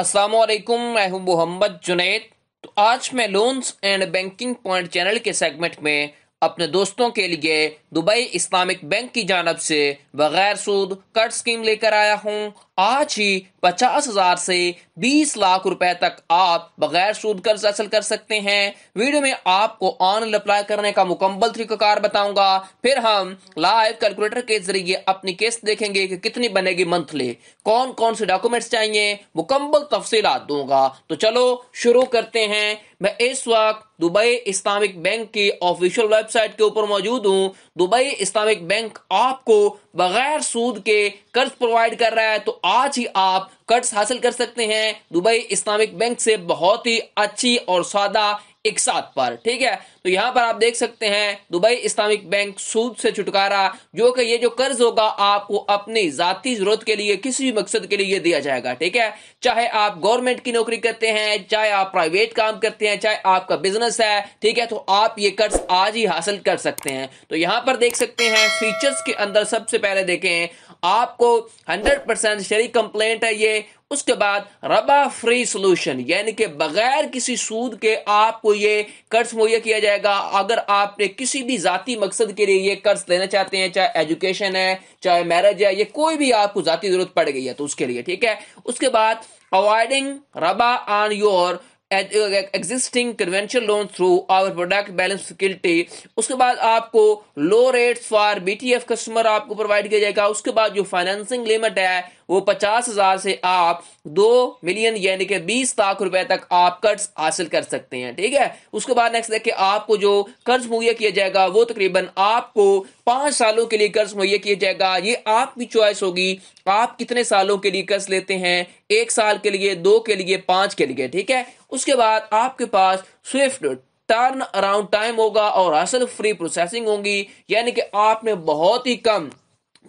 अस्सलाम वालेकुम मैं हूं मोहम्मद जुनेद तो आज मैं loans and banking point channel के सेगमेंट में अपने दोस्तों के लिए दुबई इस्लामिक बैंक की जानब से बगैर सूद कर्ज स्कीम लेकर आया हूँ आज ही पचास हजार से बीस लाख रुपए तक आप बगैर सूद कर्ज हासिल कर सकते हैं वीडियो में आपको ऑनलाइन अप्लाई करने का मुकम्मल तरीकाकार बताऊंगा फिर हम लाइव कैलकुलेटर के जरिए अपनी किस्त देखेंगे कि कितनी बनेगी मंथली कौन कौन से डॉक्यूमेंट्स चाहिए मुकम्मल तफसीलात दूंगा तो चलो शुरू करते हैं मैं इस वक्त दुबई इस्लामिक बैंक की ऑफिशियल वेबसाइट के ऊपर मौजूद हूँ दुबई इस्लामिक बैंक आपको बगैर सूद के कर्ज प्रोवाइड कर रहा है तो आज ही आप कर्ज हासिल कर सकते हैं दुबई इस्लामिक बैंक से बहुत ही अच्छी और सादा एक साथ पर ठीक है तो यहां पर आप देख सकते हैं दुबई इस्लामिक बैंक सूद से छुटकारा जो कि ये जो कर्ज होगा आपको अपनी जाति जरूरत के लिए किसी भी मकसद के लिए दिया जाएगा ठीक है चाहे आप गवर्नमेंट की नौकरी करते हैं चाहे आप प्राइवेट काम करते हैं चाहे आपका बिजनेस है ठीक है तो आप ये कर्ज आज ही हासिल कर सकते हैं तो यहाँ पर देख सकते हैं फीचर्स के अंदर सबसे पहले देखें आपको हंड्रेड परसेंट कंप्लेंट है ये उसके बाद रबा फ्री सोल्यूशन यानी कि बगैर किसी सूद के आपको ये कर्ज मुहैया किया जाएगा अगर आपने किसी भी जाति मकसद के लिए ये कर्ज लेना चाहते हैं चाहे एजुकेशन है चाहे मैरिज है ये कोई भी आपको जाति जरूरत पड़ गई है तो उसके लिए ठीक है उसके बाद अवॉइडिंग रबा on your existing convention loan through our product balance security उसके बाद आपको low rates for BTF customer आपको प्रोवाइड किया जाएगा उसके बाद जो फाइनेंसिंग लिमिट है वो पचास हज़ार से आप दो मिलियन यानी कि बीस लाख रुपए तक आप कर्ज हासिल कर सकते हैं ठीक है उसके बाद नेक्स्ट देखिए आपको जो कर्ज मुहैया किया जाएगा वो तकरीबन आपको पांच सालों के लिए कर्ज मुहैया किया जाएगा ये आपकी चॉइस होगी आप कितने सालों के लिए कर्ज लेते हैं एक साल के लिए दो के लिए पांच के लिए ठीक है उसके बाद आपके पास स्विफ्ट टर्न अराउंड टाइम होगा और हासिल फ्री प्रोसेसिंग होगी यानी कि आपने बहुत ही कम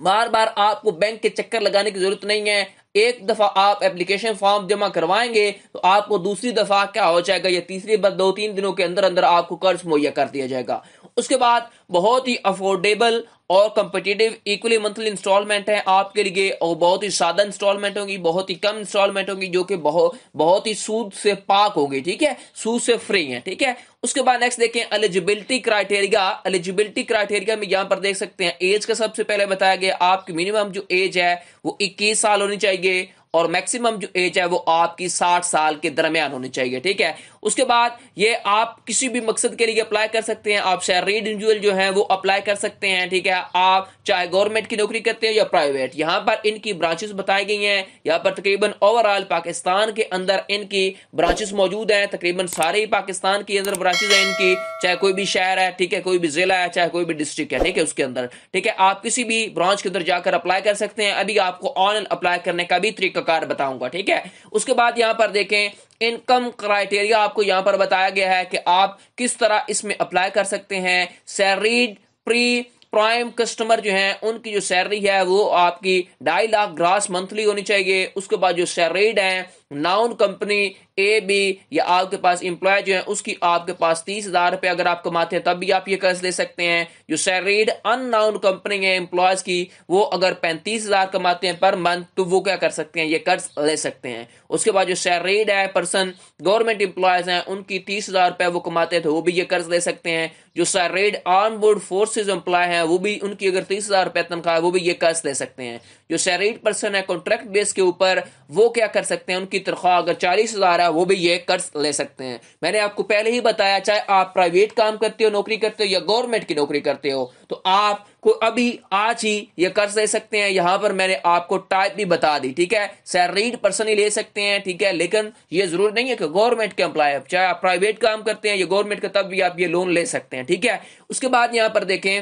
बार बार आपको बैंक के चक्कर लगाने की जरूरत नहीं है एक दफा आप एप्लीकेशन फॉर्म जमा करवाएंगे तो आपको दूसरी दफा क्या हो जाएगा या तीसरी बार दो तीन दिनों के अंदर अंदर आपको कर्ज मुहैया कर दिया जाएगा उसके बाद बहुत ही अफोर्डेबल और कम्पिटेटिव इक्वली मंथली इंस्टॉलमेंट है आपके लिए और बहुत ही सादा इंस्टॉलमेंट होगी बहुत ही कम इंस्टॉलमेंट होगी जो कि बहुत बहुत ही सूद से पाक होगी ठीक है सूद से फ्री है ठीक है उसके बाद नेक्स्ट देखें एलिजिबिलिटी क्राइटेरिया एलिजिबिलिटी क्राइटेरिया में यहां पर देख सकते हैं एज का सबसे पहले बताया गया आपकी मिनिमम जो एज है वो 21 साल होनी चाहिए और मैक्सिमम जो एज है वो आपकी साठ साल के दरमियान होनी चाहिए ठीक है उसके बाद ये आप किसी भी मकसद के लिए अप्लाई कर सकते हैं आप सैलरी इंडिविजुअल जो है वो अप्लाई कर सकते हैं ठीक है आप चाहे गवर्नमेंट की नौकरी करते हैं या प्राइवेट यहां पर इनकी ब्रांचेस बताई गई हैं यहां पर तकरीबन ओवरऑल पाकिस्तान के अंदर इनकी ब्रांचेस मौजूद हैं तकरीबन सारे ही पाकिस्तान के अंदर ब्रांचेज है इनकी चाहे कोई भी शहर है ठीक है कोई भी जिला है चाहे कोई भी डिस्ट्रिक्ट है ठीक है उसके अंदर ठीक है आप किसी भी ब्रांच के अंदर जाकर अप्लाई कर सकते हैं अभी आपको ऑनलाइन अप्लाई करने का भी तरीका प्रकार बताऊंगा ठीक है उसके बाद यहां पर देखें इनकम क्राइटेरिया आपको यहां पर बताया गया है कि आप किस तरह इसमें अप्लाई कर सकते हैं सैलरीड प्री प्राइम कस्टमर जो हैं उनकी जो सैलरी है वो आपकी ढाई लाख ग्रास मंथली होनी चाहिए उसके बाद जो सैलरीड हैं नाउन कंपनी ए बी या आपके पास इंप्लॉय जो है उसकी आपके पास तीस हजार रुपए अगर आप कमाते हैं तब भी आप ये कर्ज ले सकते हैं जो सैलरीड अननाउन कंपनी है एम्प्लॉयज की वो अगर पैंतीस हजार कमाते हैं पर मंथ तो वो क्या कर सकते हैं ये कर्ज ले सकते हैं उसके बाद जो सैलरीड है पर्सन गवर्नमेंट इंप्लॉयज हैं उनकी तीस हजार रुपए वो कमाते हैं तो वो भी ये कर्ज ले सकते हैं जो salaried on board forces employee है वो भी उनकी अगर तीस हजार रुपए तनख्वाह है वो भी ये कर्ज ले सकते हैं जो सैलरीड पर्सन है कॉन्ट्रैक्ट बेस के ऊपर वो क्या कर सकते हैं उनकी की तनख्वाह अगर चालीस हज़ार है वो भी ये कर्ज ले सकते हैं मैंने आपको पहले ही बताया चाहे आप प्राइवेट काम करते हो नौकरी करते हो या गवर्नमेंट की नौकरी करते हो तो आप को अभी आज ही ये कर्ज ले सकते हैं यहां पर मैंने आपको टाइप भी बता दी ठीक है सैलरीड पर्सन ही ले सकते हैं ठीक है लेकिन ये जरूर नहीं है कि गवर्नमेंट के एम्प्लॉय चाहे आप प्राइवेट काम करते हैं या गवर्नमेंट का तब भी आप ये लोन ले सकते हैं ठीक है उसके बाद यहां पर देखें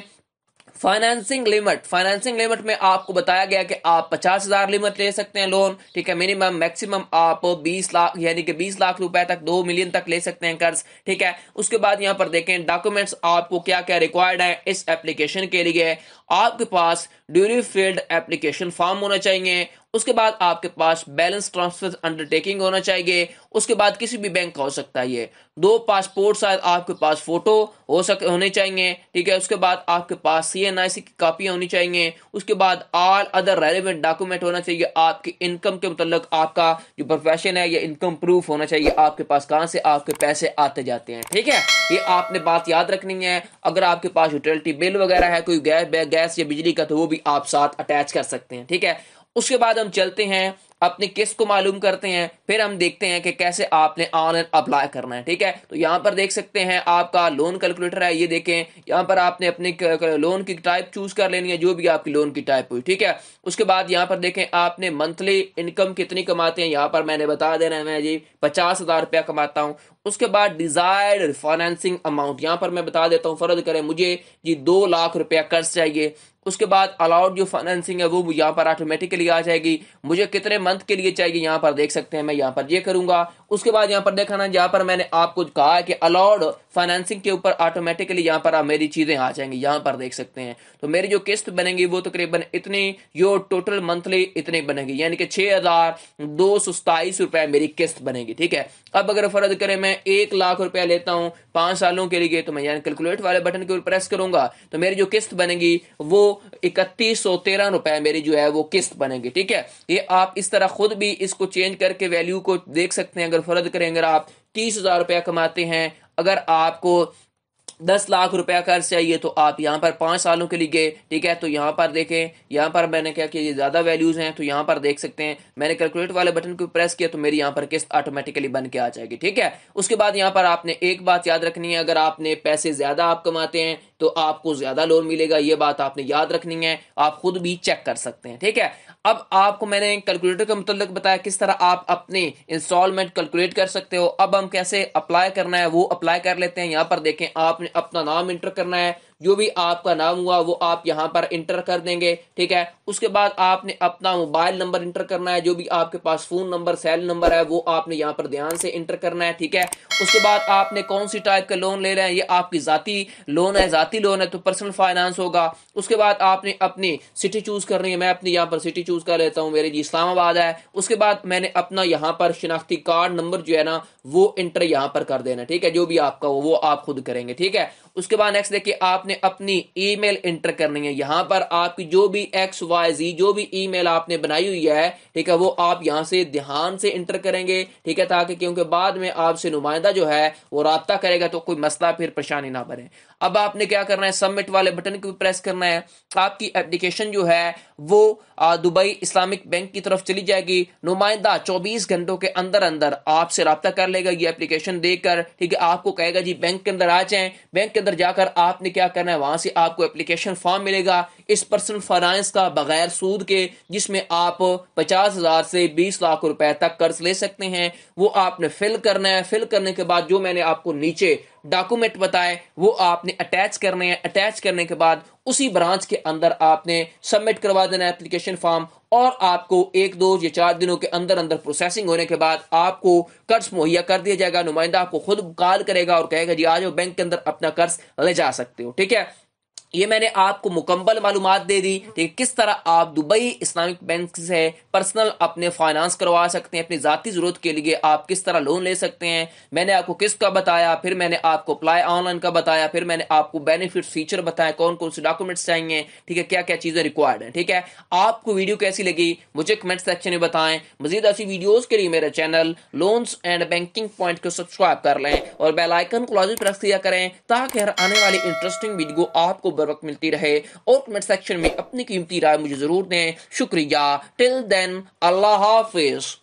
फाइनेंसिंग लिमिट फाइनेंसिंग लिमिट में आपको बताया गया कि आप पचास हजार लिमिट ले सकते हैं लोन ठीक है मिनिमम मैक्सिमम आप बीस लाख यानी कि बीस लाख रुपए तक दो मिलियन तक ले सकते हैं कर्ज ठीक है उसके बाद यहाँ पर देखें डॉक्यूमेंट्स आपको क्या क्या रिक्वायर्ड है इस एप्लीकेशन के लिए आपके पास फील्ड एप्लीकेशन फॉर्म होना चाहिए उसके बाद आपके पास बैलेंस ट्रांसफर अंडरटेकिंग होना चाहिए उसके बाद किसी भी बैंक का हो सकता है ये दो पासपोर्ट साइज आपके पास फोटो हो सके होने चाहिए ठीक है उसके बाद आपके पास सी एन आई सी की कापियाँ होनी चाहिए उसके बाद ऑल अदर रेलिवेंट डॉक्यूमेंट होना चाहिए आपकी इनकम के मतलब आपका जो प्रोफेशन है या इनकम प्रूफ होना चाहिए आपके पास कहाँ से आपके पैसे आते जाते हैं ठीक है ये आपने बात याद रखनी है अगर आपके पास यूटिलिटी बिल वगैरह है कोई गैस गैस या बिजली का तो वो भी आप साथ अटैच कर सकते हैं ठीक है उसके बाद हम चलते हैं अपने किस को मालूम करते हैं फिर हम देखते हैं कि कैसे आपने ऑनलाइन अप्लाई करना है ठीक है तो यहाँ पर देख सकते हैं आपका लोन कैलकुलेटर है ये देखें यहां पर आपने अपने लोन की टाइप चूज कर लेनी है जो भी आपकी लोन की टाइप हुई ठीक है उसके बाद यहां पर देखें आपने मंथली इनकम कितनी कमाते हैं यहां पर मैंने बता देना है मैं जी पचास हज़ार रुपया कमाता हूं उसके बाद डिजायर्ड फाइनेंसिंग अमाउंट यहाँ पर मैं बता देता हूँ फ़र्ज करें मुझे जी दो लाख रुपया कर्ज चाहिए उसके बाद अलाउड जो फाइनेंसिंग है वो यहाँ पर ऑटोमेटिकली आ जाएगी मुझे कितने मंथ के लिए चाहिए यहाँ पर देख सकते हैं मैं यहाँ पर ये यह उसके बाद यहाँ पर देखा ना यहाँ पर मैंने आपको कहा है कि अलाउड फाइनेंसिंग के ऊपर ऑटोमेटिकली यहाँ पर आप मेरी चीज़ें आ जाएंगी यहाँ पर देख सकते हैं तो मेरी जो किस्त बनेगी वो तकरीबन तो इतनी यो टोटल मंथली इतनी बनेगी यानी कि छह हज़ार दो सौ सताईस रुपये मेरी किस्त बनेगी ठीक है अब अगर फ़र्ज करें मैं एक लाख रुपया लेता हूँ पांच सालों के लिए तो मैं यानी कैलकुलेट वाले बटन के ऊपर प्रेस करूंगा तो मेरी जो किस्त बनेगी वो इकतीस सौ तेरह मेरी जो है वो किस्त बनेगी ठीक है ये आप इस तरह खुद भी इसको चेंज करके वैल्यू को देख सकते हैं अगर अगर फर्ज करें अगर आप तीस हजार रुपया कमाते हैं अगर आपको दस लाख रुपया कर्ज चाहिए तो आप यहाँ पर पांच सालों के लिए गए ठीक है तो यहाँ पर देखें यहाँ पर मैंने क्या किया ये ज़्यादा वैल्यूज़ हैं तो यहाँ पर देख सकते हैं मैंने कैलकुलेट वाले बटन को प्रेस किया तो मेरी यहाँ पर किस्त ऑटोमेटिकली बन के आ जाएगी ठीक है उसके बाद यहाँ पर आपने एक बात याद रखनी है अगर आपने पैसे ज़्यादा आप कमाते हैं तो आपको ज्यादा लोन मिलेगा ये बात आपने याद रखनी है आप खुद भी चेक कर सकते हैं ठीक है अब आपको मैंने कैलकुलेटर के मुतल बताया किस तरह आप अपने इंस्टॉलमेंट कैलकुलेट कर सकते हो अब हम कैसे अप्लाई करना है वो अप्लाई कर लेते हैं यहां पर देखें आपने अपना नाम इंटर करना है जो भी आपका नाम हुआ वो आप यहाँ पर इंटर कर देंगे ठीक है उसके बाद आपने अपना मोबाइल नंबर इंटर करना है जो भी आपके पास फ़ोन नंबर सेल नंबर है वो आपने यहाँ पर ध्यान से इंटर करना है ठीक है उसके बाद आपने कौन सी टाइप का लोन ले रहे हैं ये आपकी ज़ाती लोन है ज़ाती लोन है तो पर्सनल फाइनेंस होगा उसके बाद आपने अपनी सिटी चूज़ करनी है मैं अपनी यहाँ पर सिटी चूज़ कर लेता हूँ मेरे जी इस्लामाबाद है उसके बाद मैंने अपना यहाँ पर शिनाख्ती कार्ड नंबर जो है ना वो इंटर यहाँ पर कर देना ठीक है जो भी आपका हो वो आप खुद करेंगे ठीक है उसके बाद नेक्स्ट देखिए आपने आपने अपनी ईमेल एंटर करनी है यहां पर आपकी जो भी एक्स वाई जी जो भी ईमेल आपने बनाई हुई है ठीक है वो आप यहां से ध्यान से एंटर करेंगे ठीक है ताकि क्योंकि बाद में आपसे नुमाइंदा जो है वो रबता करेगा तो कोई मसला फिर परेशानी ना बने अब आपने क्या करना है सबमिट वाले बटन को प्रेस करना है आपकी एप्लीकेशन जो है वो दुबई इस्लामिक बैंक की तरफ चली जाएगी नुमाइंदा चौबीस घंटों के अंदर अंदर आपसे रबता कर लेगा ये एप्लीकेशन देकर ठीक है आपको कहेगा जी बैंक के अंदर आ जाए बैंक के अंदर जाकर आपने क्या कर करना है वहां से आपको एप्लीकेशन फॉर्म मिलेगा इस पर्सनल फाइनेंस का बगैर सूद के जिसमें आप पचास हज़ार से बीस लाख रुपए तक कर्ज ले सकते हैं वो आपने फिल करना है फिल करने के बाद जो मैंने आपको नीचे डॉक्यूमेंट बताए वो आपने अटैच करने हैं अटैच करने के बाद उसी ब्रांच के अंदर आपने सबमिट करवा देना एप्लीकेशन फॉर्म और आपको एक दो या चार दिनों के अंदर अंदर प्रोसेसिंग होने के बाद आपको कर्ज मुहैया कर दिया जाएगा नुमाइंदा आपको खुद कॉल करेगा और कहेगा जी आज वो बैंक के अंदर अपना कर्ज ले जा सकते हो ठीक है ये मैंने आपको मुकम्मल मालूम दे दी कि किस तरह आप दुबई इस्लामिक बैंक से पर्सनल अपने फाइनेंस करवा सकते हैं अपनी ज़ाती ज़रूरत के लिए आप किस तरह लोन ले सकते हैं मैंने आपको किस का बताया फिर मैंने आपको अप्लाई ऑनलाइन का बताया फिर मैंने आपको बेनिफिट फीचर बताया कौन कौन से डॉक्यूमेंट्स चाहिए ठीक है क्या क्या चीज़ें रिक्वायर्ड है ठीक है आपको वीडियो कैसी लगी मुझे कमेंट सेक्शन में बताएं मजीद ऐसी वीडियोज़ के लिए मेरे channel loans and banking point को सब्सक्राइब कर लें और बेलाइकन को लॉजिक प्रेस किया करें ताकि हर आने वाली इंटरेस्टिंग वीडियो आपको बर वक्त मिलती रहे और कमेंट सेक्शन में अपनी कीमती राय मुझे ज़रूर दें शुक्रिया टिल देन अल्लाह हाफिज़